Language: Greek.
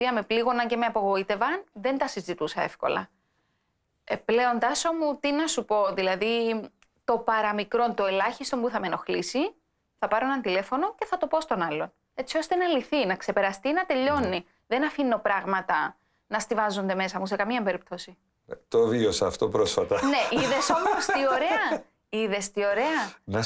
οποία με πλήγωναν και με απογοήτευαν, δεν τα συζητούσα εύκολα. Ε, πλέον, Τάσο μου, τι να σου πω, δηλαδή το παραμικρό, το ελάχιστο που θα με ενοχλήσει, θα πάρω ένα τηλέφωνο και θα το πω στον άλλον. Έτσι ώστε να λυθεί, να ξεπεραστεί, να τελειώνει. Ναι. Δεν αφήνω πράγματα να στηβάζονται μέσα μου σε καμία περίπτωση. Ε, το βίωσα αυτό πρόσφατα. Ναι, είδες όμως τι ωραία. Είδες τι ωραία.